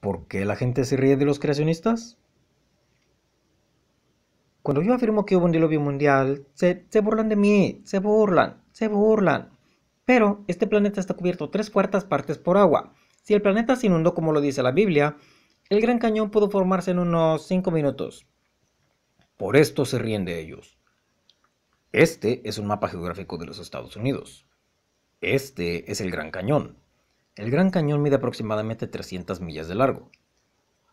¿Por qué la gente se ríe de los creacionistas? Cuando yo afirmo que hubo un diluvio mundial, se, burlan de mí, se burlan, se burlan. Pero este planeta está cubierto tres cuartas partes por agua. Si el planeta se inundó como lo dice la Biblia, el gran cañón pudo formarse en unos cinco minutos. Por esto se ríen de ellos. Este es un mapa geográfico de los Estados Unidos. Este es el Gran Cañón. El Gran Cañón mide aproximadamente 300 millas de largo.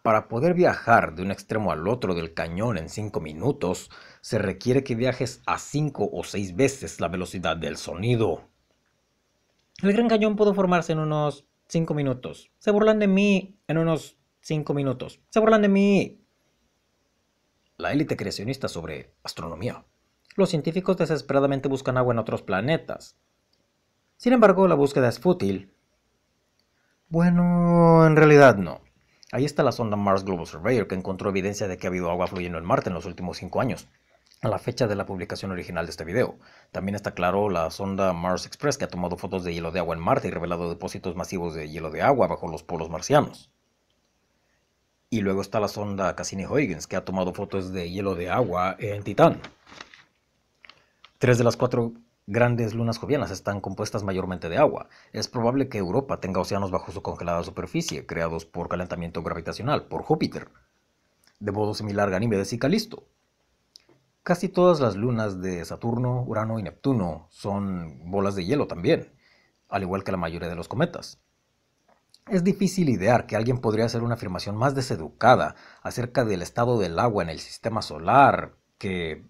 Para poder viajar de un extremo al otro del cañón en 5 minutos, se requiere que viajes a 5 o 6 veces la velocidad del sonido. El Gran Cañón pudo formarse en unos 5 minutos. Se burlan de mí en unos 5 minutos. Se burlan de mí. La élite creacionista sobre astronomía. Los científicos desesperadamente buscan agua en otros planetas. Sin embargo, la búsqueda es fútil bueno, en realidad no. Ahí está la sonda Mars Global Surveyor que encontró evidencia de que ha habido agua fluyendo en Marte en los últimos 5 años, a la fecha de la publicación original de este video. También está claro la sonda Mars Express que ha tomado fotos de hielo de agua en Marte y revelado depósitos masivos de hielo de agua bajo los polos marcianos. Y luego está la sonda Cassini-Huygens que ha tomado fotos de hielo de agua en Titán. Tres de las cuatro grandes lunas jovianas están compuestas mayormente de agua. Es probable que Europa tenga océanos bajo su congelada superficie, creados por calentamiento gravitacional, por Júpiter. De modo similar, Ganímedes y Calisto. Casi todas las lunas de Saturno, Urano y Neptuno son bolas de hielo también, al igual que la mayoría de los cometas. Es difícil idear que alguien podría hacer una afirmación más deseducada acerca del estado del agua en el sistema solar que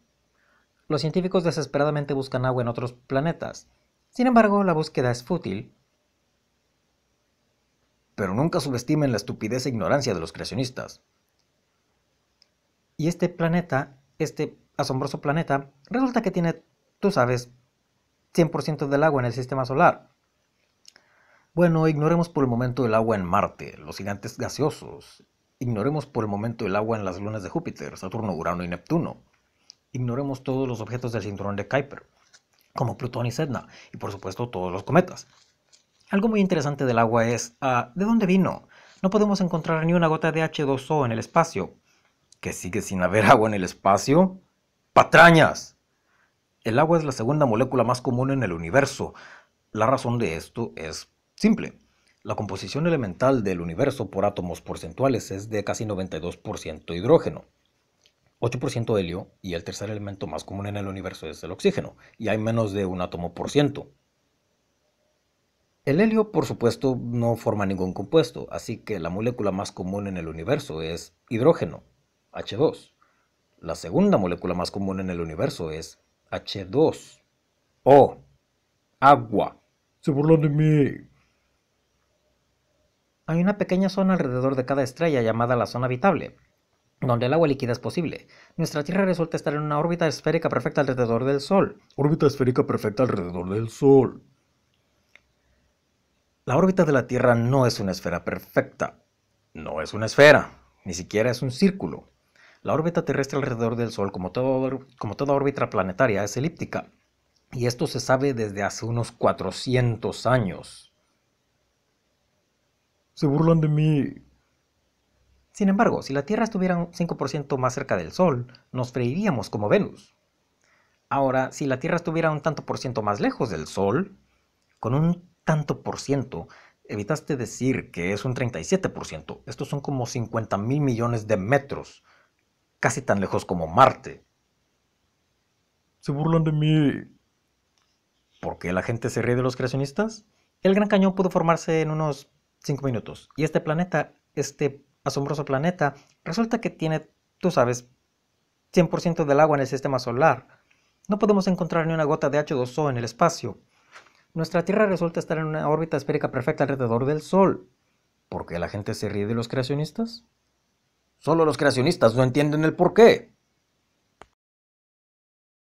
los científicos desesperadamente buscan agua en otros planetas. Sin embargo, la búsqueda es fútil. Pero nunca subestimen la estupidez e ignorancia de los creacionistas. Y este planeta, este asombroso planeta, resulta que tiene, tú sabes, 100% del agua en el sistema solar. Bueno, ignoremos por el momento el agua en Marte, los gigantes gaseosos. Ignoremos por el momento el agua en las lunas de Júpiter, Saturno, Urano y Neptuno ignoremos todos los objetos del cinturón de Kuiper, como Plutón y Sedna, y por supuesto todos los cometas. Algo muy interesante del agua es, ah, ¿de dónde vino? No podemos encontrar ni una gota de H2O en el espacio. ¿Que sigue sin haber agua en el espacio? ¡Patrañas! El agua es la segunda molécula más común en el universo. La razón de esto es simple. La composición elemental del universo por átomos porcentuales es de casi 92% hidrógeno. 8% helio y el tercer elemento más común en el universo es el oxígeno, y hay menos de un átomo por ciento. El helio, por supuesto, no forma ningún compuesto, así que la molécula más común en el universo es hidrógeno, H2. La segunda molécula más común en el universo es H2. O. Agua. Se burlan de mí. Hay una pequeña zona alrededor de cada estrella llamada la zona habitable, donde el agua líquida es posible. Nuestra Tierra resulta estar en una órbita esférica perfecta alrededor del Sol. Órbita esférica perfecta alrededor del Sol. La órbita de la Tierra no es una esfera perfecta. No es una esfera. Ni siquiera es un círculo. La órbita terrestre alrededor del Sol, como, como toda órbita planetaria, es elíptica. Y esto se sabe desde hace unos 400 años. Se burlan de mí, sin embargo, si la Tierra estuviera un 5% más cerca del Sol, nos freiríamos como Venus. Ahora, si la Tierra estuviera un tanto por ciento más lejos del Sol, con un tanto por ciento, evitaste decir que es un 37%. Estos son como 50 mil millones de metros, casi tan lejos como Marte. Se burlan de mí. ¿Por qué la gente se ríe de los creacionistas? El Gran Cañón pudo formarse en unos 5 minutos, y este planeta, este asombroso planeta, resulta que tiene, tú sabes, 100% del agua en el sistema solar. No podemos encontrar ni una gota de H2O en el espacio. Nuestra Tierra resulta estar en una órbita esférica perfecta alrededor del Sol. ¿Por qué la gente se ríe de los creacionistas? Solo los creacionistas no entienden el por qué.